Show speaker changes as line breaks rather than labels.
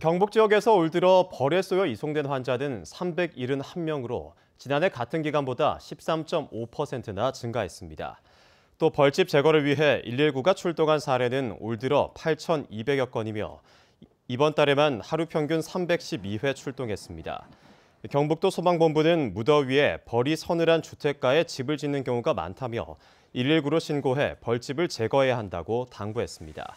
경북 지역에서 올 들어 벌에 쏘여 이송된 환자 는 371명으로 지난해 같은 기간보다 13.5%나 증가했습니다. 또 벌집 제거를 위해 119가 출동한 사례는 올 들어 8,200여 건이며 이번 달에만 하루 평균 312회 출동했습니다. 경북도 소방본부는 무더위에 벌이 서늘한 주택가에 집을 짓는 경우가 많다며 119로 신고해 벌집을 제거해야 한다고 당부했습니다.